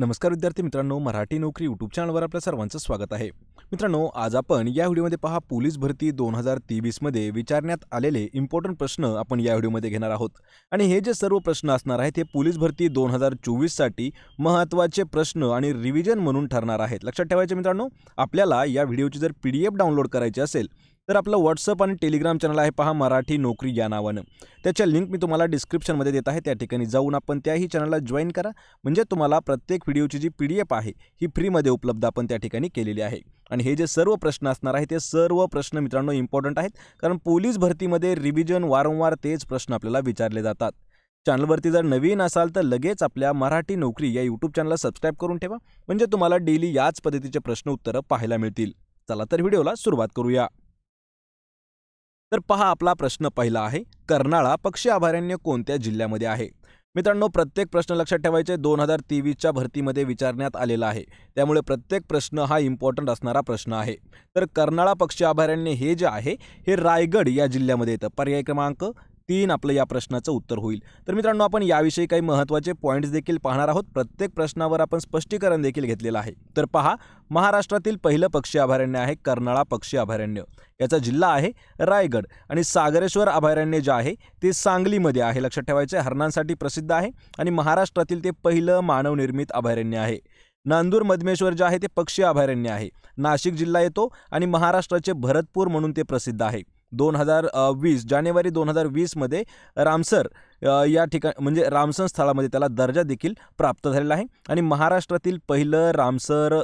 नमस्कार विद्यार्थी मित्रांनो मराठी नोकरी यूट्यूब चॅनलवर आपल्या सर्वांचं स्वागत आहे मित्रांनो आज आपण या व्हिडिओमध्ये पहा पोलीस भरती दोन हजार तेवीसमध्ये विचारण्यात आलेले इम्पॉर्टंट प्रश्न आपण या व्हिडिओमध्ये घेणार आहोत आणि हे जे सर्व प्रश्न असणार आहेत हे पोलीस भरती दोन हजार चोवीससाठी महत्त्वाचे प्रश्न आणि रिव्हिजन म्हणून ठरणार आहेत लक्षात ठेवायचे मित्रांनो आपल्याला या व्हिडिओची जर पी डाउनलोड करायची असेल तर आपलं व्हॉट्सअप आणि टेलिग्राम चॅनल आहे पहा मराठी नोकरी या नावानं त्याच्या लिंक मी तुम्हाला डिस्क्रिप्शनमध्ये देत आहे त्या ठिकाणी जाऊन आपण त्याही चॅनलला जॉईन करा म्हणजे तुम्हाला प्रत्येक व्हिडिओची जी पी डी एफ आहे ही फ्रीमध्ये उपलब्ध आपण त्या ठिकाणी केलेली आहे आणि हे जे सर्व प्रश्न असणार आहे ते सर्व प्रश्न मित्रांनो इम्पॉर्टंट आहेत कारण पोलीस भरतीमध्ये रिव्हिजन वारंवार तेच प्रश्न आपल्याला विचारले जातात चॅनलवरती जर नवीन असाल तर लगेच आपल्या मराठी नोकरी या यूट्यूब चॅनलला सबस्क्राईब करून ठेवा म्हणजे तुम्हाला डेली याच पद्धतीचे प्रश्न उत्तरं पाहायला मिळतील चला तर व्हिडिओला सुरुवात करूया तर पहा आपला प्रश्न पहिला आहे कर्नाळा पक्षी अभयारण्य कोणत्या जिल्ह्यामध्ये आहे मित्रांनो प्रत्येक प्रश्न लक्षात ठेवायचे दोन हजार तेवीसच्या भरतीमध्ये विचारण्यात आलेला आहे त्यामुळे प्रत्येक प्रश्न हा इम्पॉर्टंट असणारा प्रश्न आहे तर कर्नाळा पक्षी अभयारण्य हे जे आहे हे रायगड या जिल्ह्यामध्ये येतं पर्याय क्रमांक तीन आपलं या प्रश्नाचं उत्तर होईल तर मित्रांनो आपण याविषयी काही महत्त्वाचे पॉईंट्स देखील पाहणार आहोत प्रत्येक प्रश्नावर आपण स्पष्टीकरण देखील घेतलेलं आहे तर पहा महाराष्ट्रातील पहिलं पक्षी अभयारण्य आहे कर्नाळा पक्षी अभयारण्य याचा जिल्हा आहे रायगड आणि सागरेश्वर अभयारण्य जे आहे ते सांगलीमध्ये आहे लक्षात ठेवायचे हरणांसाठी प्रसिद्ध आहे आणि महाराष्ट्रातील ते पहिलं मानवनिर्मित अभयारण्य आहे नांदूर मधमेश्वर जे आहे ते पक्षी अभयारण्य आहे नाशिक जिल्हा येतो आणि महाराष्ट्राचे भरतपूर म्हणून ते प्रसिद्ध आहे दोन हजार वीस जानेवारी दोन हजार वीसमध्ये रामसर या ठिकाण म्हणजे रामसर स्थळामध्ये त्याला दर्जा देखील प्राप्त झालेला आहे आणि महाराष्ट्रातील पहिलं रामसर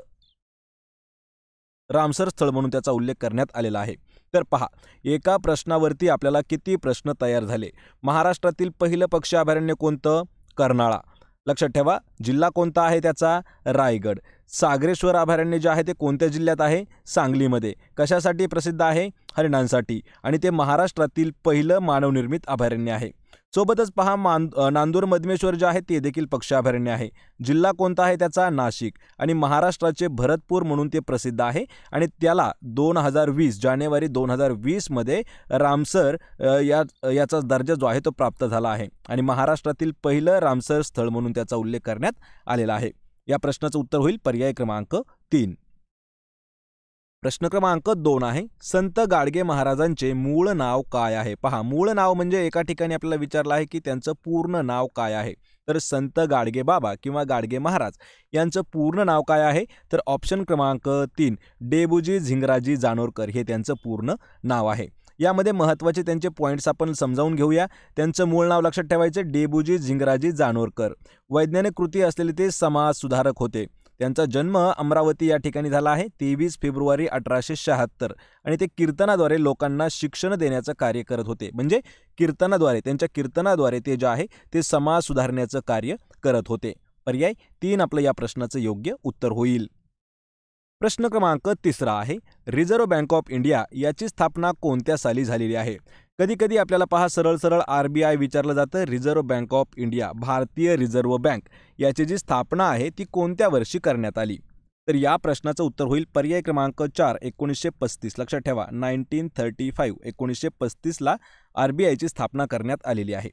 रामसर स्थळ म्हणून त्याचा उल्लेख करण्यात आलेला आहे तर पहा एका प्रश्नावरती आपल्याला किती प्रश्न तयार झाले महाराष्ट्रातील पहिलं पक्षी अभयारण्य कोणतं कर्नाळा लक्षात ठेवा जिल्हा कोणता आहे त्याचा रायगड सागरेश्वर अभयारण्य जे आहे ते कोणत्या जिल्ह्यात आहे सांगलीमध्ये कशासाठी प्रसिद्ध आहे हरिणांसाठी आणि ते महाराष्ट्रातील पहिलं मानवनिर्मित अभयारण्य आहे सोबतच पहा मान नांदूर मधमेश्वर जे आहे ते देखील पक्षी अभयारण्य आहे जिल्हा कोणता आहे त्याचा नाशिक आणि महाराष्ट्राचे भरतपूर म्हणून ते प्रसिद्ध आहे आणि त्याला दोन हजार वीस जानेवारी दोन हजार वीसमध्ये रामसर या याचा दर्जा जो आहे तो प्राप्त झाला आहे आणि महाराष्ट्रातील पहिलं रामसर स्थळ म्हणून त्याचा उल्लेख करण्यात आलेला आहे या प्रश्नाचं उत्तर होईल पर्याय क्रमांक तीन प्रश्न क्रमांक दोन आहे संत गाडगे महाराजांचे मूळ नाव काय आहे पहा मूळ नाव म्हणजे एका ठिकाणी आपल्याला विचारलं आहे की त्यांचं पूर्ण नाव काय आहे तर संत गाडगे बाबा किंवा गाडगे महाराज यांचं पूर्ण नाव काय आहे तर ऑप्शन क्रमांक तीन डेबुजी झिंगराजी जानोरकर हे त्यांचं पूर्ण नाव आहे यामध्ये महत्त्वाचे त्यांचे पॉईंट्स आपण समजावून घेऊया त्यांचं मूळ नाव लक्षात ठेवायचे डेबूजी झिंगराजी जानोरकर वैज्ञानिक कृती असलेले ते समाज सुधारक होते त्यांचा जन्म अमरावती या ठिकाणी झाला आहे तेवीस फेब्रुवारी अठराशे शहात्तर आणि ते कीर्तनाद्वारे लोकांना शिक्षण देण्याचं कार्य करत होते म्हणजे कीर्तनाद्वारे त्यांच्या कीर्तनाद्वारे ते जे आहे ते समाज सुधारण्याचं कार्य करत होते पर्याय तीन आपलं या प्रश्नाचं योग्य उत्तर होईल प्रश्न क्रमांक तिसरा आहे रिझर्व्ह बँक ऑफ इंडिया याची स्थापना कोणत्या साली झालेली आहे कधी कधी आपल्याला पहा सरळ सरळ आर बी आय विचारलं जातं रिझर्व्ह बँक ऑफ इंडिया भारतीय रिझर्व्ह बँक याची जी स्थापना आहे ती कोणत्या वर्षी करण्यात आली तर या प्रश्नाचं उत्तर होईल पर्याय क्रमांक चार एकोणीसशे पस्तीस लक्षात ठेवा नाईन्टीन थर्टी फाईव्ह एकोणीसशे पस्तीसला आर बी आयची स्थापना करण्यात आलेली आहे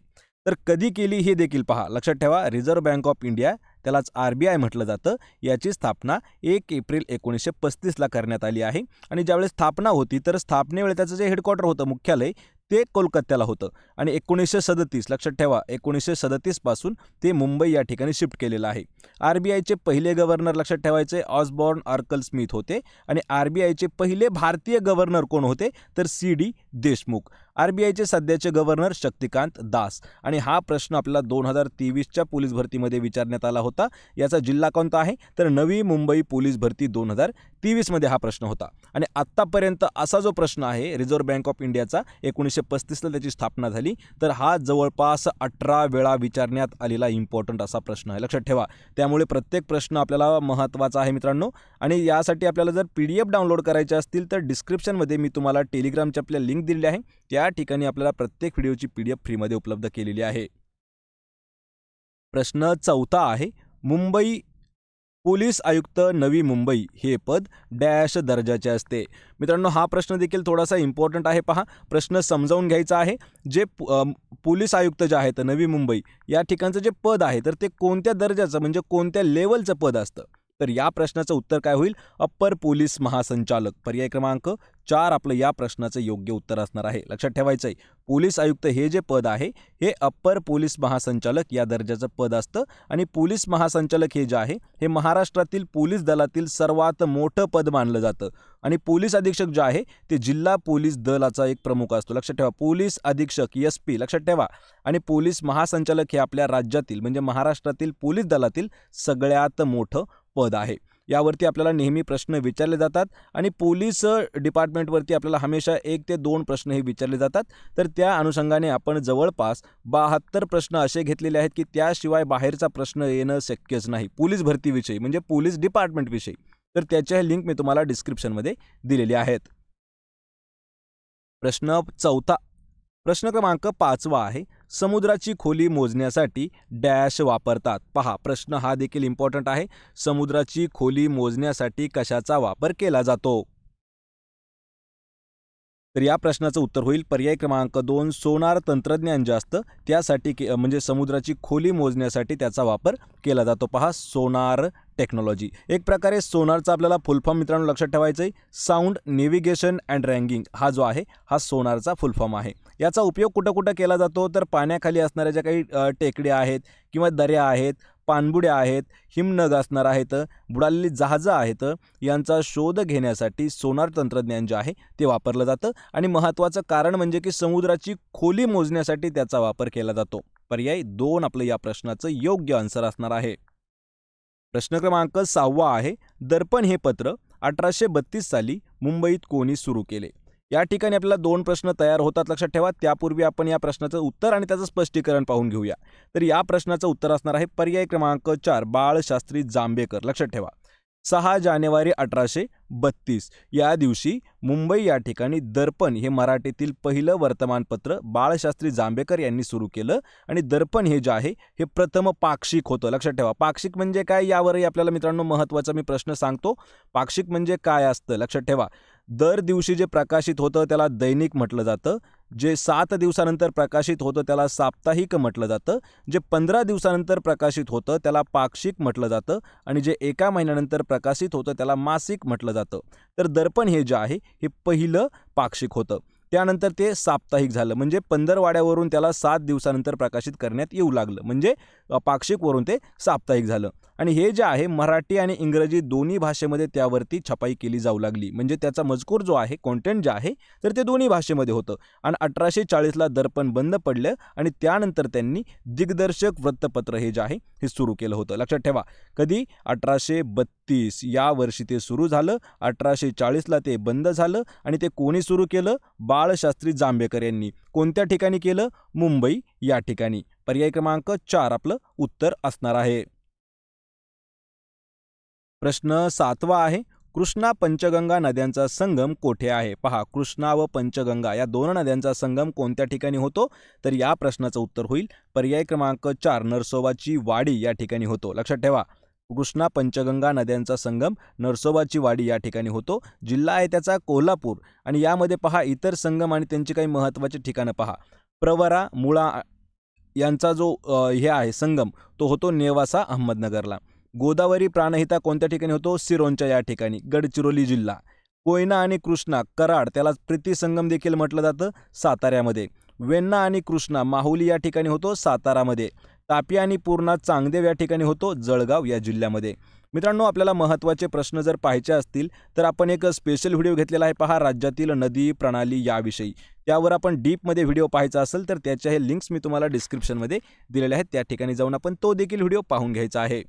तर कधी केली हे देखील पहा लक्षात ठेवा रिझर्व्ह बँक ऑफ इंडिया त्यालाच आर बी आय म्हटलं जातं याची स्थापना एक एप्रिल एकोणीसशे पस्तीसला करण्यात आली आहे आणि ज्यावेळेस स्थापना होती तर स्थापनेवेळी त्याचं जे हेडक्वार्टर होतं मुख्यालय ते कोलकात्याला होतं आणि एकोणीसशे सदतीस लक्षात ठेवा एकोणीसशे सदतीसपासून ते मुंबई या ठिकाणी शिफ्ट केलेलं आहे आर बी आयचे पहिले गव्हर्नर लक्षात ठेवायचे ऑसबॉर्न आर्कल स्मिथ होते आणि आर बी आयचे पहिले भारतीय गव्हर्नर कोण होते तर सी डी देशमुख आरबीआयचे सध्याचे गव्हर्नर शक्तिकांत दास आणि हा प्रश्न आपल्याला दोन हजार तेवीसच्या पोलीस भरतीमध्ये विचारण्यात आला होता याचा जिल्हा कोणता आहे तर नवी मुंबई पोलीस भरती दोन हजार तेवीसमध्ये हा प्रश्न होता आणि आत्तापर्यंत असा जो प्रश्न आहे रिझर्व्ह बँक ऑफ इंडियाचा एकोणीसशे पस्तीसला त्याची स्थापना झाली तर हा जवळपास अठरा वेळा विचारण्यात आलेला इम्पॉर्टंट असा प्रश्न आहे लक्षात ठेवा त्यामुळे प्रत्येक प्रश्न आपल्याला महत्त्वाचा आहे मित्रांनो आणि यासाठी आपल्याला जर पी डी एफ डाउनलोड करायचे असतील तर डिस्क्रिप्शनमध्ये मी तुम्हाला टेलिग्रामच्या आपल्या लिंक दिली आहे त्या या ठिकाणी आपल्याला प्रत्येक व्हिडिओची पी डी एफ फ्रीमध्ये उपलब्ध केलेली आहे प्रश्न चौथा आहे मुंबई पोलीस आयुक्त नवी मुंबई हे पद डॅश दर्जाचे असते मित्रांनो हा प्रश्न देखील थोडासा इम्पॉर्टंट आहे पहा प्रश्न समजावून घ्यायचा आहे जे पोलीस आयुक्त जे आहेत नवी मुंबई या ठिकाणचं जे पद आहे तर ते कोणत्या दर्जाचं म्हणजे कोणत्या लेवलचं पद असतं तर या प्रश्नाचं उत्तर काय होईल अप्पर पोलीस महासंचालक पर्याय क्रमांक चार आपलं या प्रश्नाचं योग्य उत्तर असणार आहे लक्षात ठेवायचं आहे पोलीस आयुक्त हे जे पद आहे हे अप्पर पोलीस महासंचालक या दर्जाचं पद असतं आणि पोलीस महासंचालक हे जे आहे हे महाराष्ट्रातील पोलीस दलातील सर्वात मोठं पद मानलं जातं आणि पोलीस अधीक्षक जे आहे ते जिल्हा पोलीस दलाचा एक प्रमुख असतो लक्षात ठेवा पोलीस अधीक्षक एस पी लक्षात ठेवा आणि पोलीस महासंचालक हे आपल्या राज्यातील म्हणजे महाराष्ट्रातील पोलीस दलातील सगळ्यात मोठं पद आहे यावरती आपल्याला नेहमी प्रश्न विचारले जातात आणि पोलीस डिपार्टमेंटवरती आपल्याला हमेशा एक ते दोन प्रश्न हे विचारले जातात तर त्या अनुषंगाने आपण जवळपास बहात्तर प्रश्न असे घेतलेले आहेत की त्याशिवाय बाहेरचा प्रश्न येणं शक्यच नाही पोलीस भरतीविषयी म्हणजे पोलीस डिपार्टमेंटविषयी तर त्याच्या लिंक मी तुम्हाला डिस्क्रिप्शनमध्ये दिलेली आहेत प्रश्न चौथा प्रश्न क्रमांक पाचवा आहे समुद्राची खोली मोजण्यासाठी डॅश वापरतात पहा प्रश्न हा देखील इम्पॉर्टंट आहे समुद्राची खोली मोजण्यासाठी कशाचा वापर केला जातो तर या प्रश्नाचं उत्तर होईल पर्याय क्रमांक दोन सोनार तंत्रज्ञान जास्त त्यासाठी के म्हणजे समुद्राची खोली मोजण्यासाठी त्याचा वापर केला जातो पहा सोनार टेक्नॉलॉजी एक प्रकारे सोनारचा आपल्याला फुलफॉर्म मित्रांनो लक्षात ठेवायचं आहे साऊंड नेव्हिगेशन अँड रँगिंग हा जो आहे हा सोनारचा फुलफॉर्म आहे याचा उपयोग कुठं कुठं केला जातो तर पाण्याखाली असणाऱ्या ज्या काही टेकड्या आहेत किंवा दऱ्या आहेत पाणबुड्या आहेत हिमनग असणार आहेत बुडालेली जहाजं आहेत यांचा शोध घेण्यासाठी सोनार तंत्रज्ञान जे आहे ते वापरलं जातं आणि महत्त्वाचं कारण म्हणजे की समुद्राची खोली मोजण्यासाठी त्याचा वापर केला जातो पर्याय दोन आपलं या प्रश्नाचं योग्य आन्सर असणार आहे प्रश्न क्रमांक सहावा आहे दर्पण हे पत्र अठराशे बत्तीस साली मुंबईत कोणी सुरू केले या ठिकाणी आपल्याला दोन प्रश्न तयार होतात लक्षात ठेवा त्यापूर्वी आपण या प्रश्नाचं उत्तर आणि त्याचं स्पष्टीकरण पाहून घेऊया तर या प्रश्नाचं उत्तर असणार आहे पर्याय क्रमांक चार बाळशास्त्री जांभेकर लक्षात ठेवा सहा जानेवारी अठराशे बत्तीस या दिवशी मुंबई या ठिकाणी दर्पण हे मराठीतील पहिलं वर्तमानपत्र बाळशास्त्री जांभेकर यांनी सुरू केलं आणि दर्पण हे जे आहे हे प्रथम पाक्षिक होतं लक्षात ठेवा पाक्षिक म्हणजे काय यावरही आपल्याला मित्रांनो महत्त्वाचा मी प्रश्न सांगतो पाक्षिक म्हणजे काय असतं लक्षात ठेवा दर दिवशी जे प्रकाशित होतं त्याला दैनिक म्हटलं जातं जे सात दिवसानंतर प्रकाशित होतं त्याला साप्ताहिक म्हटलं जातं जे पंधरा दिवसानंतर प्रकाशित होतं त्याला पाक्षिक म्हटलं जातं आणि जे एका महिन्यानंतर प्रकाशित होतं त्याला मासिक म्हटलं जातं तर दर्पण हे जे आहे हे पहिलं पाक्षिक होतं त्यानंतर ते साप्ताहिक झालं म्हणजे पंधरवाड्यावरून त्याला सात दिवसानंतर प्रकाशित करण्यात येऊ लागलं म्हणजे पाक्षिकवरून ते साप्ताहिक झालं आणि हे जे आहे मराठी आणि इंग्रजी दोन्ही भाषेमध्ये त्यावरती छपाई केली जाऊ लागली म्हणजे त्याचा मजकूर जो आहे कॉन्टेंट जे आहे तर ते दोन्ही भाषेमध्ये होतं आणि अठराशे चाळीसला दर्पण बंद पडलं आणि त्यानंतर त्यांनी दिग्दर्शक वृत्तपत्र हे जे आहे हे सुरू केलं होतं लक्षात ठेवा कधी अठराशे बत्तीस या वर्षी ते सुरू झालं अठराशे चाळीसला ते बंद झालं आणि ते कोणी सुरू केलं बाळशास्त्री जांभेकर यांनी कोणत्या ठिकाणी केलं मुंबई या ठिकाणी पर्याय क्रमांक चार आपलं उत्तर असणार आहे प्रश्न सातवा आहे कृष्णा पंचगंगा नद्यांचा संगम कोठे आहे पहा कृष्णा व पंचगंगा या दोन नद्यांचा संगम कोणत्या ठिकाणी होतो तर या प्रश्नाचं उत्तर होईल पर्याय क्रमांक चार नरसोबाची वाडी या ठिकाणी होतो लक्षात ठेवा कृष्णा पंचगंगा नद्यांचा संगम नरसोबाची वाडी या ठिकाणी होतो जिल्हा आहे त्याचा कोल्हापूर आणि यामध्ये पहा इतर संगम आणि त्यांची काही महत्त्वाची ठिकाणं पहा प्रवरा मुळा यांचा जो हे आहे संगम तो होतो नेवासा अहमदनगरला गोदावरी प्राणहिता कोणत्या ठिकाणी होतो सिरोंच्या या ठिकाणी गडचिरोली जिल्हा कोयना आणि कृष्णा कराड त्याला प्रीतीसंगम देखील म्हटलं जातं साताऱ्यामध्ये वेण्णा आणि कृष्णा माहुली या ठिकाणी होतो सातारामध्ये तापी आणि पूर्णा चांगदेव या ठिकाणी होतो जळगाव या जिल्ह्यामध्ये मित्रांनो आपल्याला महत्त्वाचे प्रश्न जर पाहायचे असतील तर आपण एक स्पेशल व्हिडिओ घेतलेला आहे पहा राज्यातील नदी प्रणाली याविषयी त्यावर आपण डीपमध्ये व्हिडिओ पाहायचा असेल तर त्याच्या हे लिंक्स मी तुम्हाला डिस्क्रिप्शनमध्ये दिलेले आहेत त्या ठिकाणी जाऊन आपण तो देखील व्हिडिओ पाहून घ्यायचा आहे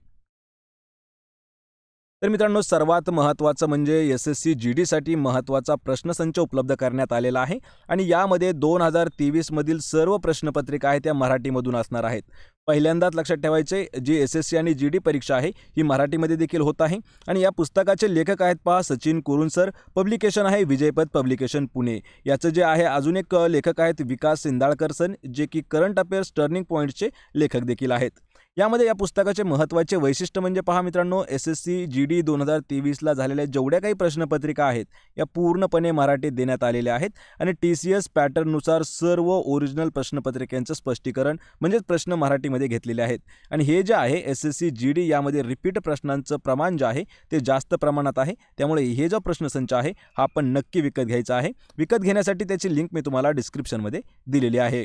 तर मित्रांनो सर्वात महत्त्वाचं म्हणजे एस एस सी जी डीसाठी महत्त्वाचा प्रश्नसंच उपलब्ध करण्यात आलेला आहे आणि यामध्ये दोन हजार तेवीसमधील सर्व प्रश्नपत्रिका आहेत त्या मराठीमधून असणार आहेत पहिल्यांदाच लक्षात ठेवायचे जी एस एस सी आणि जी डी परीक्षा आहे ही मराठीमध्ये देखील होत आहे आणि या पुस्तकाचे लेखक आहेत पहा सचिन सर पब्लिकेशन आहे विजयपद पब्लिकेशन पुणे याचं जे आहे अजून एक लेखक आहेत विकास सिंदाळकर सर जे की करंट अफेअर्स टर्निंग पॉईंटचे लेखक देखील आहेत यामध्ये या पुस्तकाचे महत्त्वाचे वैशिष्ट्य म्हणजे पहा मित्रांनो S S C G D दोन हजार तेवीसला झालेल्या जेवढ्या काही प्रश्नपत्रिका आहेत या पूर्णपणे मराठीत देण्यात आलेल्या आहेत आणि टी सी एस पॅटर्ननुसार सर्व ओरिजिनल प्रश्नपत्रिकांचं स्पष्टीकरण म्हणजेच प्रश्न मराठीमध्ये घेतलेले आहेत आणि हे जे आहे S S C G D यामध्ये रिपीट प्रश्नांचं प्रमाण जे आहे ते जास्त प्रमाणात आहे त्यामुळे हे जो प्रश्नसंच आहे हा आपण नक्की विकत घ्यायचा आहे विकत घेण्यासाठी त्याची लिंक मी तुम्हाला डिस्क्रिप्शनमध्ये दिलेली आहे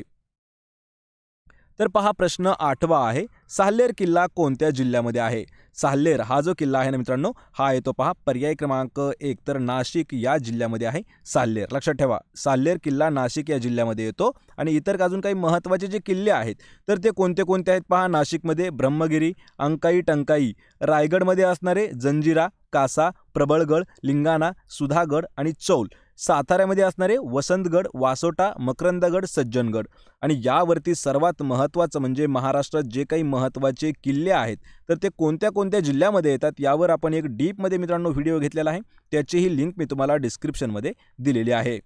तर पहा प्रश्न आठवा आहे साल्लेर किल्ला कोणत्या जिल्ह्यामध्ये आहे साल्लेर हा जो किल्ला आहे ना मित्रांनो हा येतो पहा पर्याय क्रमांक एक तर नाशिक या जिल्ह्यामध्ये आहे साल्लेर लक्षात ठेवा साल्लेर किल्ला नाशिक या जिल्ह्यामध्ये येतो आणि इतर अजून काही महत्त्वाचे जे किल्ले आहेत तर ते कोणते कोणते आहेत पहा नाशिकमध्ये ब्रह्मगिरी अंकाई टंकाई रायगडमध्ये असणारे जंजिरा कासा प्रबळगड लिंगाणा सुधागड आणि चौल साताऱ्यामध्ये असणारे वसंतगड वासोटा मकरंदगड सज्जनगड आणि यावरती सर्वात महत्त्वाचं म्हणजे महाराष्ट्रात जे काही महत्त्वाचे किल्ले आहेत तर ते कोणत्या कोणत्या जिल्ह्यामध्ये येतात यावर आपण एक डीपमध्ये मित्रांनो व्हिडिओ घेतलेला आहे त्याचीही लिंक मी तुम्हाला डिस्क्रिप्शनमध्ये दिलेली आहे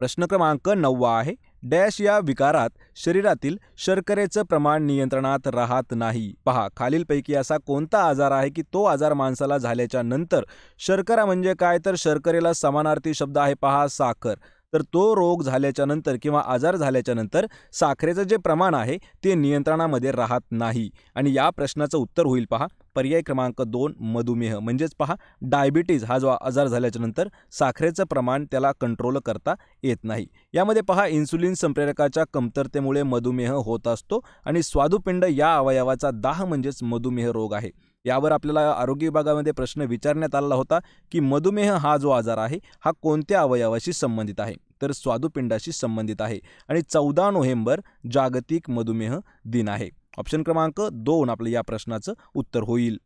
प्रश्न क्रमांक नववा आहे डॅश या विकारात शरीरातील शर्करेचं प्रमाण नियंत्रणात राहत नाही पहा खालीलपैकी असा कोणता आजार आहे की तो आजार माणसाला झाल्याच्या नंतर शर्करा म्हणजे काय तर शर्करेला समानार्थी शब्द आहे पहा साखर तर तो रोग झाल्याच्या नंतर किंवा आजार झाल्याच्या नंतर साखरेचं जे प्रमाण आहे ते नियंत्रणामध्ये राहत नाही आणि या प्रश्नाचं उत्तर होईल पहा पर्याय क्रमांक दोन मधुमेह म्हणजेच पहा डायबिटीज हा जो आजार झाल्याच्यानंतर साखरेचं प्रमाण त्याला कंट्रोल करता येत नाही यामध्ये पहा इन्सुलिन संप्रेरकाच्या कमतरतेमुळे मधुमेह होत असतो आणि स्वादुपिंड या अवयवाचा दाह म्हणजेच मधुमेह रोग आहे यावर आपल्याला आरोग्य विभागामध्ये प्रश्न विचारण्यात आला होता की मधुमेह हा जो आजार आहे हा कोणत्या अवयवाशी संबंधित आहे तर स्वादुपिंडाशी संबंधित आहे आणि चौदा नोव्हेंबर जागतिक मधुमेह दिन आहे ऑप्शन क्रमांक दोन आपलं या प्रश्नाचं उत्तर होईल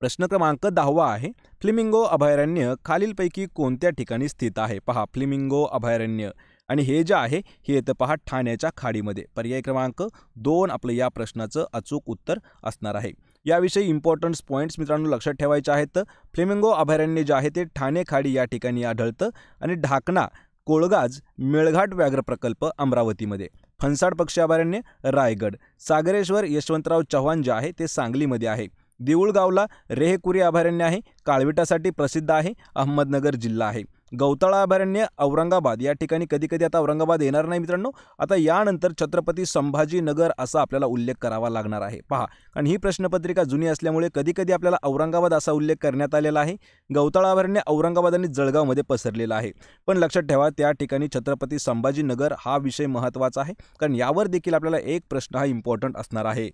प्रश्न क्रमांक दहावा आहे फ्लिमिंगो अभयारण्य खालीलपैकी कोणत्या ठिकाणी स्थित आहे पहा फ्लिमिंगो अभयारण्य आणि हे जे आहे हे येतं पहा ठाण्याच्या खाडीमध्ये पर्याय क्रमांक दोन आपलं या प्रश्नाचं अचूक उत्तर असणार आहे याविषयी इम्पॉर्टंट पॉईंट्स मित्रांनो लक्षात ठेवायचे आहेत फ्लेमिंगो अभयारण्य जे आहे ते ठाणे खाडी या ठिकाणी आढळतं आणि ढाकणा कोळगाज मेळघाट व्याघ्र प्रकल्प अमरावतीमध्ये फणसाड पक्षी अभयारण्य रायगड सागरेश्वर यशवंतराव चव्हाण जे आहे ते सांगलीमध्ये आहे देऊळगावला रेहेकुरी अभयारण्य आहे काळविटासाठी प्रसिद्ध आहे अहमदनगर जिल्हा आहे गौतळाभरण्य औरंगाबाद या ठिकाणी कधी कधी आता औरंगाबाद येणार नाही मित्रांनो आता यानंतर छत्रपती संभाजीनगर असा आपल्याला उल्लेख करावा लागणार आहे पहा कारण ही प्रश्नपत्रिका जुनी असल्यामुळे कधी कधी आपल्याला औरंगाबाद असा उल्लेख करण्यात आलेला आहे गौतळाभरण्य अभयारण्य औरंगाबाद आणि जळगावमध्ये पसरलेला आहे पण लक्षात ठेवा त्या ठिकाणी छत्रपती संभाजीनगर हा विषय महत्त्वाचा आहे कारण यावर देखील आपल्याला एक प्रश्न हा इम्पॉर्टंट असणार आहे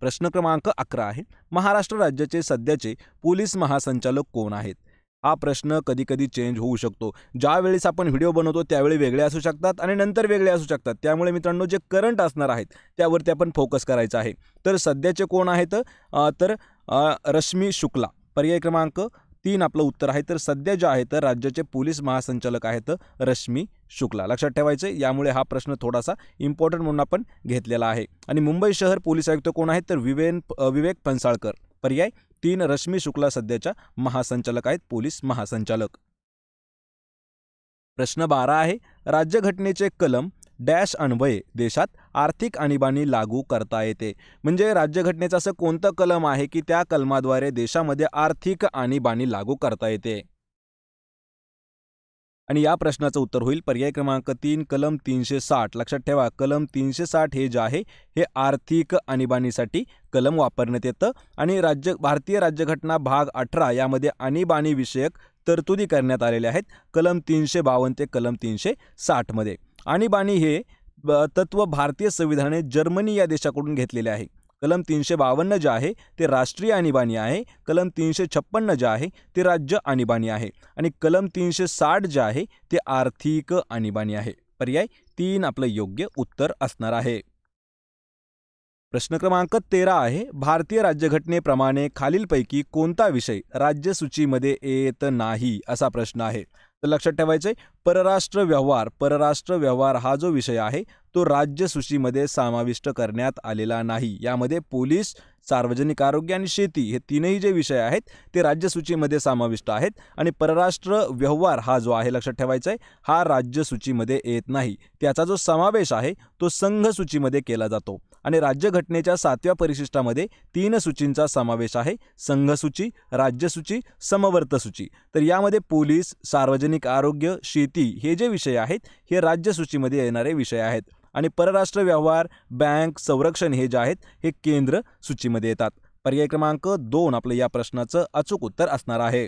प्रश्न क्रमांक अकरा आहे महाराष्ट्र राज्याचे सध्याचे पोलीस महासंचालक कोण आहेत हा प्रश्न कधीकधी चेंज होऊ शकतो ज्यावेळेस आपण व्हिडिओ बनवतो त्यावेळी वेगळे असू शकतात आणि नंतर वेगळे असू शकतात त्यामुळे मित्रांनो जे करंट असणार आहेत त्यावरती आपण फोकस करायचं आहे तर सध्याचे कोण आहेत तर रश्मी शुक्ला पर्याय क्रमांक तीन आपलं उत्तर आहे तर सध्या जे आहे तर राज्याचे पोलीस महासंचालक आहेत रश्मी शुक्ला लक्षात ठेवायचं यामुळे हा प्रश्न थोडासा इम्पॉर्टंट म्हणून आपण घेतलेला आहे आणि मुंबई शहर पोलीस आयुक्त कोण आहेत तर विवेन विवेक फणसाळकर पर्याय तीन रश्मी शुक्ला सध्याच्या महासंचालक आहेत पोलीस महासंचालक प्रश्न बारा आहे राज्यघटनेचे कलम डॅश अन्वये देशात आर्थिक आणीबाणी लागू करता येते म्हणजे राज्यघटनेचं असं कोणतं कलम आहे की त्या कलमाद्वारे देशामध्ये आर्थिक आणीबाणी लागू करता येते आणि या प्रश्नाचं उत्तर होईल पर्याय क्रमांक तीन कलम तीनशे साठ लक्षात ठेवा कलम तीनशे साठ हे जे आहे हे आर्थिक आणीबाणीसाठी कलम वापरण्यात येतं आणि राज्य भारतीय राज्यघटना भाग अठरा यामध्ये विषयक तरतुदी करण्यात आलेल्या आहेत कलम तीनशे बावन्न ते कलम तीनशे साठमध्ये आणीबाणी हे तत्व भारतीय संविधानाने जर्मनी या देशाकडून घेतलेले आहे कलम तीनशे बावन्न जे आहे ते राष्ट्रीय आणीबाणी आहे कलम तीनशे छप्पन्न जे आहे ते राज्य आणीबाणी आहे आणि कलम तीनशे साठ जे आहे ते आर्थिक आणीबाणी आहे पर्याय तीन आपलं योग्य उत्तर असणार आहे प्रश्न क्रमांक तेरा आहे भारतीय राज्यघटनेप्रमाणे खालीलपैकी कोणता विषय राज्यसूचीमध्ये येत नाही असा प्रश्न आहे तर लक्षात ठेवायचं परराष्ट्र व्यवहार परराष्ट्र व्यवहार हा जो विषय आहे तो राज्यसूचीमध्ये समाविष्ट करण्यात आलेला नाही यामध्ये पोलीस सार्वजनिक आरोग्य आणि शेती हे तीनही जे विषय आहेत ते राज्यसूचीमध्ये समाविष्ट आहेत आणि परराष्ट्र व्यवहार हा जो आहे लक्षात ठेवायचा आहे हा राज्यसूचीमध्ये येत नाही त्याचा जो समावेश आहे तो संघ केला जातो आणि राज्यघटनेच्या सातव्या परिशिष्टामध्ये तीन सूचींचा समावेश आहे संघसूची राज्यसूची समवर्तसूची तर यामध्ये पोलीस सार्वजनिक आरोग्य शेती हे जे विषय आहेत हे राज्यसूचीमध्ये येणारे विषय आहेत आणि परराष्ट्र व्यवहार बँक संरक्षण हे जे आहेत हे केंद्र सूचीमध्ये येतात पर्याय क्रमांक दोन आपलं या प्रश्नाचं अचूक उत्तर असणार आहे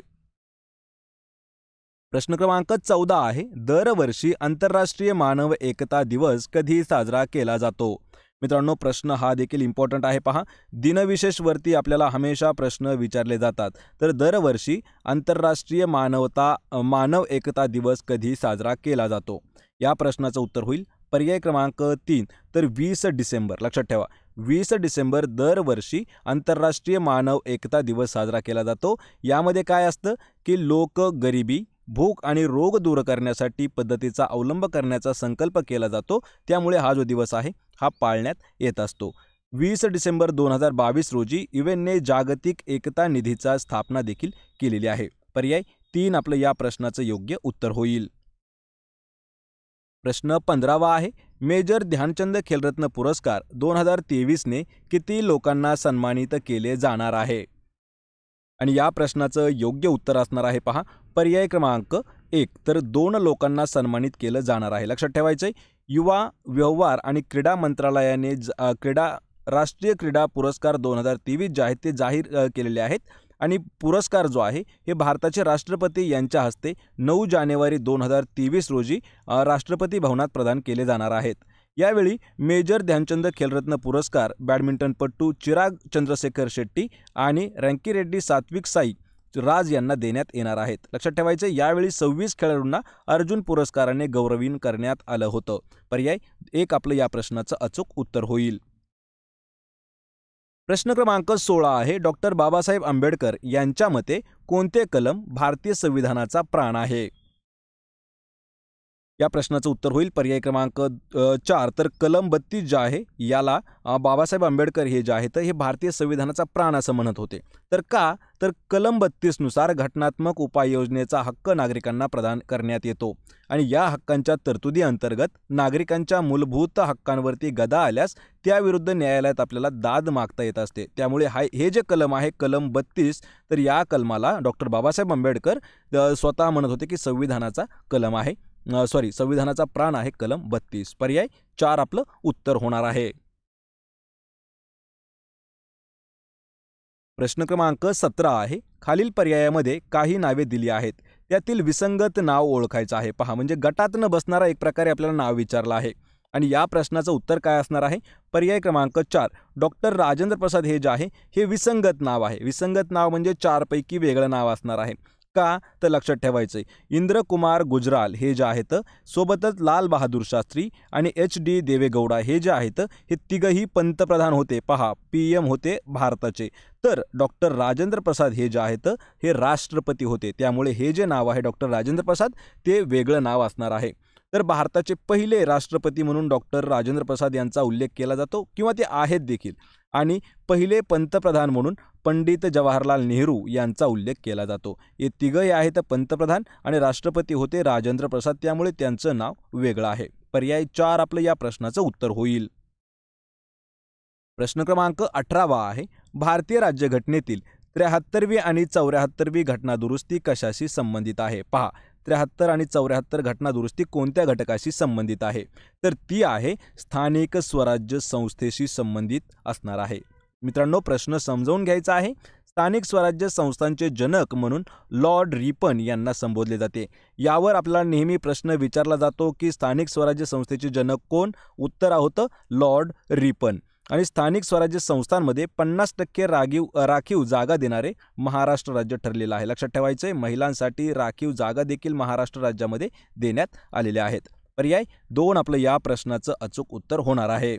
प्रश्न क्रमांक चौदा आहे दरवर्षी आंतरराष्ट्रीय मानव एकता दिवस कधी साजरा केला जातो मित्रांनो प्रश्न हा देखील इम्पॉर्टंट आहे पहा दिनविशेषवरती आपल्याला हमेशा प्रश्न विचारले जातात तर दरवर्षी आंतरराष्ट्रीय मानवता मानव एकता दिवस कधी साजरा केला जातो या प्रश्नाचं उत्तर होईल पर्याय क्रमांक तीन तर वीस डिसेंबर लक्षात ठेवा वीस डिसेंबर दरवर्षी आंतरराष्ट्रीय मानव एकता दिवस साजरा केला जातो यामध्ये काय असतं की लोक गरिबी भूक आणि रोग दूर करण्यासाठी पद्धतीचा अवलंब करण्याचा संकल्प केला जातो त्यामुळे हा जो दिवस आहे हा पाळण्यात येत असतो वीस डिसेंबर दोन हजार बावीस रोजी युएनने जागतिक एकता निधीचा स्थापना देखील केलेली आहे पर्याय तीन आपलं या प्रश्नाचं योग्य उत्तर होईल प्रश्न पंधरावा आहे मेजर ध्यानचंद खेलरत्न पुरस्कार दोन हजार तेवीसने किती लोकांना सन्मानित केले जाणार आहे आणि या प्रश्नाचं योग्य उत्तर असणार आहे पहा पर्याय क्रमांक एक तर दोन लोकांना सन्मानित केलं जाणार आहे लक्षात ठेवायचंय युवा व्यवहार आणि क्रीडा मंत्रालयाने क्रीडा राष्ट्रीय क्रीडा पुरस्कार दोन हजार तेवीस जे ते जाहीर केलेले आहेत आणि पुरस्कार जो आहे हे भारताचे राष्ट्रपती यांच्या हस्ते नऊ जानेवारी दोन हजार तेवीस रोजी राष्ट्रपती भवनात प्रदान केले जाणार आहेत यावेळी मेजर ध्यानचंद खेलरत्न पुरस्कार बॅडमिंटनपटू चिराग चंद्रशेखर शेट्टी आणि रँकी रेड्डी सात्विक साई राज यांना देण्यात येणार आहेत लक्षात ठेवायचं यावेळी सव्वीस खेळाडूंना अर्जुन पुरस्काराने गौरवीन करण्यात आलं होतं पर्याय एक आपलं या प्रश्नाचं अचूक उत्तर होईल प्रश्न क्रमांक सोळा आहे डॉक्टर बाबासाहेब आंबेडकर यांच्या मते कोणते कलम भारतीय संविधानाचा प्राण आहे या प्रश्नाचं उत्तर होईल पर्याय क्रमांक चार तर कलम बत्तीस जे आहे याला बाबासाहेब आंबेडकर हे जे आहे तर हे भारतीय संविधानाचा प्राण असं म्हणत होते तर का तर कलम बत्तीसनुसार घटनात्मक उपाययोजनेचा हक्क नागरिकांना प्रदान करण्यात येतो आणि या हक्कांच्या तरतुदी अंतर्गत नागरिकांच्या मूलभूत हक्कांवरती गदा आल्यास त्याविरुद्ध न्यायालयात आपल्याला दाद मागता येत असते त्यामुळे हा हे जे कलम आहे कलम बत्तीस तर या कलमाला डॉक्टर बाबासाहेब आंबेडकर स्वतः म्हणत होते की संविधानाचा कलम आहे सॉरी संविधानाचा प्राण आहे कलम बत्तीस पर्याय चार आपलं उत्तर होणार आहे प्रश्न क्रमांक सतरा आहे खालील पर्यायामध्ये काही नावे दिली आहेत त्यातील विसंगत नाव ओळखायचं आहे पहा म्हणजे गटात न बसणारा एक प्रकारे आपल्याला नाव विचारलं आहे आणि या प्रश्नाचं उत्तर काय असणार आहे पर्याय क्रमांक चार डॉक्टर राजेंद्र प्रसाद हे जे आहे हे विसंगत नाव आहे विसंगत नाव म्हणजे चारपैकी वेगळं नाव असणार आहे का तर लक्षात ठेवायचं आहे इंद्रकुमार गुजराल हे जे आहेत सोबतच लाल बहादूर शास्त्री आणि एच डी देवेगौडा हे जे आहेत हे तिघही पंतप्रधान होते पहा पी एम होते भारताचे तर डॉक्टर राजेंद्र प्रसाद हे जे आहेत हे राष्ट्रपती होते त्यामुळे हे जे नाव आहे डॉक्टर राजेंद्र प्रसाद ते वेगळं नाव असणार आहे तर भारताचे पहिले राष्ट्रपती म्हणून डॉक्टर राजेंद्र प्रसाद यांचा उल्लेख केला जातो किंवा ते आहेत देखील आणि पहिले पंतप्रधान म्हणून पंडित जवाहरलाल नेहरू यांचा उल्लेख केला जातो हे तिघंही आहेत पंतप्रधान आणि राष्ट्रपती होते राजेंद्र प्रसाद त्यामुळे त्यांचं नाव वेगळं आहे पर्याय चार आपलं या प्रश्नाचं उत्तर होईल प्रश्न क्रमांक अठरावा आहे भारतीय राज्यघटनेतील त्र्याहत्तरवी आणि चौऱ्याहत्तरवी घटना दुरुस्ती कशाशी संबंधित आहे पहा त्र्याहत्तर आणि चौऱ्याहत्तर घटनादुरुस्ती कोणत्या घटकाशी संबंधित आहे तर ती आहे स्थानिक स्वराज्य संस्थेशी संबंधित असणार आहे मित्रांनो प्रश्न समजावून घ्यायचा आहे स्थानिक स्वराज्य संस्थांचे जनक म्हणून लॉर्ड रिपन यांना संबोधले जाते यावर आपला नेहमी प्रश्न विचारला जातो की स्थानिक स्वराज्य संस्थेचे जनक कोण उत्तर आहोत लॉर्ड रिपन आणि स्थानिक स्वराज्य संस्थांमध्ये पन्नास टक्के राखीव राखीव जागा देणारे महाराष्ट्र राज्य ठरलेलं आहे लक्षात ठेवायचं आहे महिलांसाठी राखीव जागा देखील महाराष्ट्र राज्यामध्ये देण्यात आलेल्या आहेत पर्याय दोन आपलं या प्रश्नाचं अचूक उत्तर होणार आहे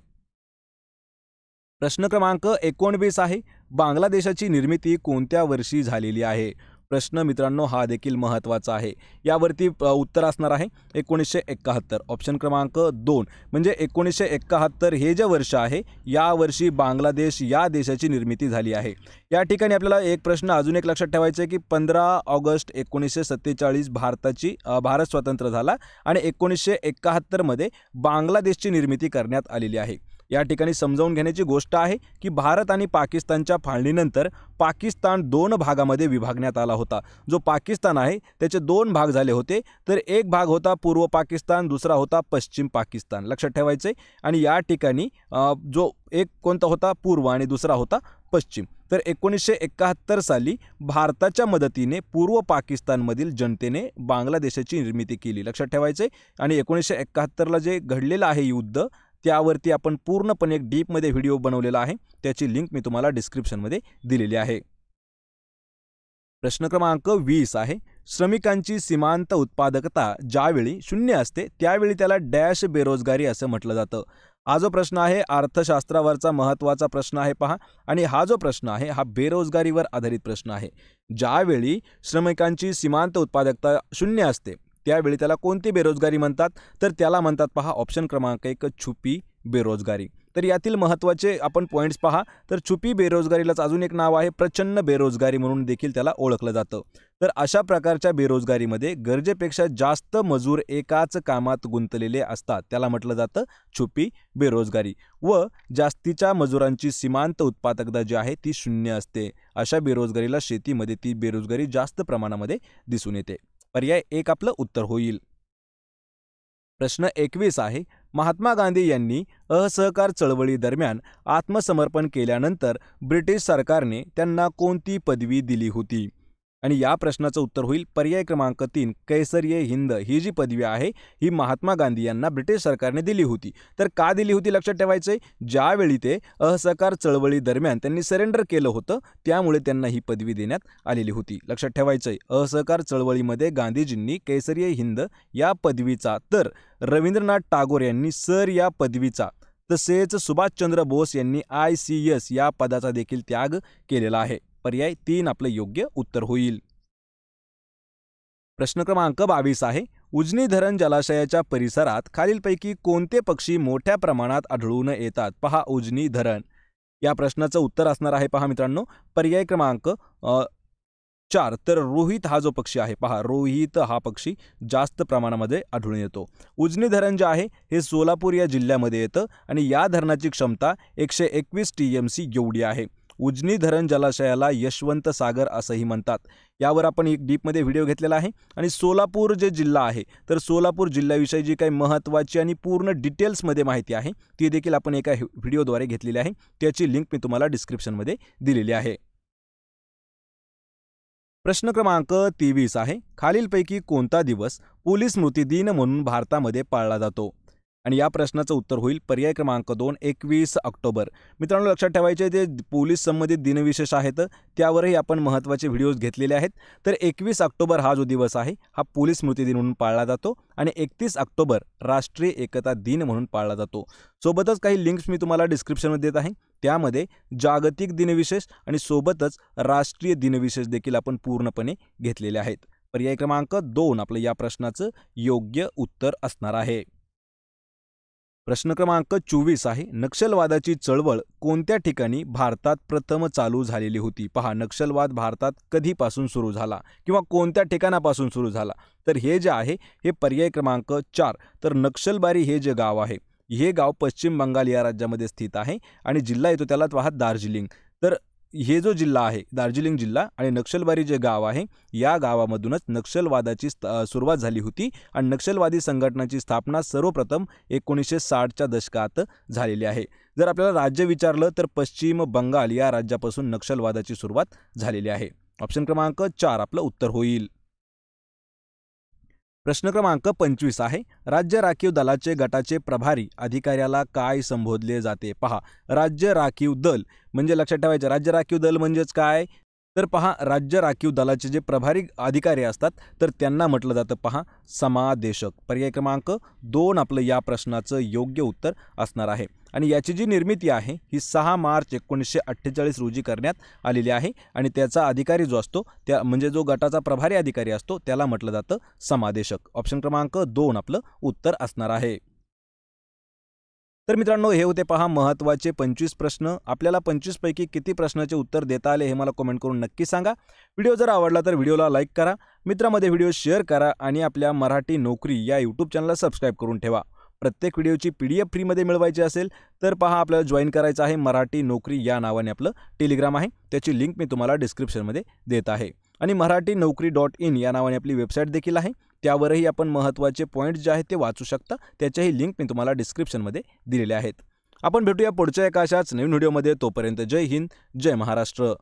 प्रश्न क्रमांक एकोणवीस आहे बांगलादेशाची निर्मिती कोणत्या वर्षी झालेली आहे प्रश्न मित्रांनो हा देखील महत्त्वाचा आहे यावरती उत्तर असणार आहे एकोणीसशे एकाहत्तर ऑप्शन क्रमांक दोन म्हणजे एकोणीसशे एकाहत्तर हे जे वर्ष आहे या वर्षी बांगलादेश या देशाची निर्मिती झाली आहे या ठिकाणी आपल्याला एक प्रश्न अजून एक लक्षात ठेवायचा आहे की पंधरा ऑगस्ट एकोणीसशे सत्तेचाळीस भारताची भारत स्वतंत्र झाला आणि एकोणीसशे एकाहत्तरमध्ये बांगलादेशची निर्मिती करण्यात आलेली आहे या ठिकाणी समजावून घेण्याची गोष्ट आहे की भारत आणि पाकिस्तानच्या फाळणीनंतर पाकिस्तान दोन भागामध्ये विभागण्यात आला होता जो पाकिस्तान आहे त्याचे दोन भाग झाले होते तर एक भाग होता पूर्व पाकिस्तान दुसरा होता पश्चिम पाकिस्तान लक्षात ठेवायचं आहे आणि या ठिकाणी जो एक कोणता होता पूर्व आणि दुसरा होता पश्चिम तर एकोणीसशे एकाहत्तर साली भारताच्या मदतीने पूर्व पाकिस्तानमधील जनतेने बांगलादेशाची निर्मिती केली लक्षात ठेवायचे आणि एकोणीसशे एकाहत्तरला जे घडलेलं आहे युद्ध त्यावरती आपण पूर्णपणे एक डीपमध्ये व्हिडिओ बनवलेला आहे त्याची लिंक मी तुम्हाला डिस्क्रिप्शनमध्ये दिलेली आहे प्रश्न क्रमांक वीस आहे श्रमिकांची सीमांत उत्पादकता ज्यावेळी शून्य असते त्यावेळी त्याला डॅश बेरोजगारी असं म्हटलं जातं हा जो प्रश्न आहे अर्थशास्त्रावरचा महत्त्वाचा प्रश्न आहे पहा आणि हा जो प्रश्न आहे हा बेरोजगारीवर आधारित प्रश्न आहे ज्यावेळी श्रमिकांची सीमांत उत्पादकता शून्य असते त्यावेळी त्याला कोणती बेरोजगारी म्हणतात तर त्याला म्हणतात पहा ऑप्शन क्रमांक एक छुपी बेरोजगारी तर यातील महत्त्वाचे आपण पॉईंट्स पहा तर छुपी बेरोजगारीलाच अजून एक नाव आहे प्रचंड बेरोजगारी म्हणून देखील त्याला ओळखलं जातं तर अशा प्रकारच्या बेरोजगारीमध्ये गरजेपेक्षा जास्त मजूर एकाच कामात गुंतलेले असतात त्याला म्हटलं जातं छुपी बेरोजगारी व जास्तीच्या मजुरांची सीमांत उत्पादकता जी आहे ती शून्य असते अशा बेरोजगारीला शेतीमध्ये ती बेरोजगारी जास्त प्रमाणामध्ये दिसून येते पर्याय एक आपलं उत्तर होईल प्रश्न एकवीस आहे महात्मा गांधी यांनी असहकार चळवळीदरम्यान आत्मसमर्पण केल्यानंतर ब्रिटिश सरकारने त्यांना कोणती पदवी दिली होती आणि या प्रश्नाचं उत्तर होईल पर्याय क्रमांक तीन कैसरिय हिंद ही जी पदवी आहे ही महात्मा गांधी यांना ब्रिटिश सरकारने दिली होती तर का दिली होती लक्षात ठेवायचे ज्यावेळी ते असहकार चळवळी दरम्यान त्यांनी सरेंडर केलं होतं त्यामुळे त्यांना ही पदवी देण्यात आलेली होती लक्षात ठेवायचंय असहकार चळवळीमध्ये गांधीजींनी कैसरिये हिंद या पदवीचा तर रवींद्रनाथ टागोर यांनी सर या पदवीचा तसेच सुभाषचंद्र बोस यांनी आय सी एस या पदाचा देखील त्याग केलेला आहे पर्याय तीन आपलं योग्य उत्तर होईल प्रश्न क्रमांक बावीस आहे उजनी धरण जलाशयाच्या परिसरात खालीलपैकी कोणते पक्षी मोठ्या प्रमाणात आढळून येतात पहा उजनी धरण या प्रश्नाचं उत्तर असणार आहे पहा मित्रांनो पर्याय क्रमांक चार तर रोहित हा जो पक्षी आहे पहा रोहित हा पक्षी जास्त प्रमाणामध्ये आढळून येतो उजनी धरण जे आहे हे सोलापूर या जिल्ह्यामध्ये येतं आणि या धरणाची क्षमता एकशे एकवीस टी एम सी एवढी आहे उजनी धरण जलाशयाला यशवंत सागर असंही म्हणतात यावर आपण एक डीपमध्ये व्हिडिओ घेतलेला आहे आणि सोलापूर जे जिल्हा आहे तर सोलापूर जिल्ह्याविषयी जी काही महत्त्वाची आणि पूर्ण डिटेल्समध्ये माहिती आहे ती देखील आपण एका व्हिडिओद्वारे घेतलेली आहे त्याची लिंक मी तुम्हाला डिस्क्रिप्शनमध्ये दिलेली आहे प्रश्न क्रमांक तेवीस आहे खालीलपैकी कोणता दिवस पोलीस स्मृती दिन म्हणून भारतामध्ये पाळला जातो आणि या प्रश्नाचं उत्तर होईल पर्याय क्रमांक दोन एकवीस ऑक्टोबर मित्रांनो लक्षात ठेवायचे जे पोलीस संबंधित दिनविशेष आहेत त्यावरही आपण महत्त्वाचे व्हिडिओज घेतलेले आहेत तर एकवीस ऑक्टोबर हा जो दिवस आहे हा पोलीस स्मृती दिन म्हणून पाळला जातो आणि एकतीस ऑक्टोबर राष्ट्रीय एकता दिन म्हणून पाळला जातो सोबतच काही लिंक्स मी तुम्हाला डिस्क्रिप्शनमध्ये देत आहे त्यामध्ये जागतिक दिनविशेष आणि सोबतच राष्ट्रीय दिनविशेष देखील आपण पूर्णपणे घेतलेले आहेत पर्याय क्रमांक दोन आपलं या प्रश्नाचं योग्य उत्तर असणार आहे प्रश्न क्रमांक चोवीस आहे नक्षलवादाची चळवळ कोणत्या ठिकाणी भारतात प्रथम चालू झालेली होती पहा नक्षलवाद भारतात कधीपासून सुरू झाला किंवा कोणत्या ठिकाणापासून सुरू झाला तर हे जे आहे हे पर्याय क्रमांक चार तर नक्षलबारी हे जे गाव आहे हे गाव पश्चिम बंगाल या राज्यामध्ये स्थित आहे आणि जिल्हा येतो त्याला पहा दार्जिलिंग तर हे जो जिल्हा आहे दार्जिलिंग जिल्हा आणि नक्षलबारी जे गाव आहे या गावामधूनच नक्षलवादाची सुरुवात झाली होती आणि नक्षलवादी संघटनाची स्थापना सर्वप्रथम एकोणीसशे साठच्या दशकात झालेली आहे जर आपल्याला राज्य विचारलं तर पश्चिम बंगाल या राज्यापासून नक्षलवादाची सुरुवात झालेली आहे ऑप्शन क्रमांक चार आपलं उत्तर होईल प्रश्न क्रमांक पंचवीस आहे राज्य राखीव दलाचे गटाचे प्रभारी अधिकाऱ्याला काय संबोधले जाते पहा राज्य राखीव दल म्हणजे लक्षात ठेवायचं राज्य राखीव दल म्हणजेच काय तर पहा राज्य राखीव दलाचे जे प्रभारी अधिकारी असतात तर त्यांना म्हटलं जातं पहा समादेशक पर्याय क्रमांक दोन आपलं या प्रश्नाचं योग्य उत्तर असणार आहे आणि याची जी निर्मिती आहे ही सहा मार्च एकोणीसशे अठ्ठेचाळीस रोजी करण्यात आलेली आहे आणि त्याचा अधिकारी जो असतो त्या म्हणजे जो गटाचा प्रभारी अधिकारी असतो त्याला म्हटलं जातं समादेशक ऑप्शन क्रमांक दोन आपलं उत्तर असणार आहे तर मित्रांनो हे होते पहा महत्त्वाचे पंचवीस प्रश्न आपल्याला पंचवीसपैकी किती प्रश्नाचे उत्तर देता आले हे मला कमेंट करून नक्की सांगा व्हिडिओ जर आवडला तर व्हिडिओला लाईक करा मित्रामध्ये व्हिडिओ शेअर करा आणि आपल्या मराठी नोकरी या यूट्यूब चॅनलला सबस्क्राईब करून ठेवा प्रत्येक व्हिडिओची पी डी एफ फ्रीमध्ये मिळवायची असेल तर पहा आपल्याला जॉईन करायचं आहे मराठी नोकरी या नावाने आपलं टेलिग्राम आहे त्याची लिंक मी तुम्हाला डिस्क्रिप्शनमध्ये देत आहे आणि मराठी नोकरी डॉट इन या नावाने आपली वेबसाईट देखील आहे त्यावरही आपण महत्त्वाचे पॉईंट्स जे आहेत ते वाचू शकता त्याच्याही लिंक मी तुम्हाला डिस्क्रिप्शनमध्ये दिलेल्या आहेत आपण भेटूया पुढच्या एका अशाच नवीन व्हिडिओमध्ये तोपर्यंत जय हिंद जय महाराष्ट्र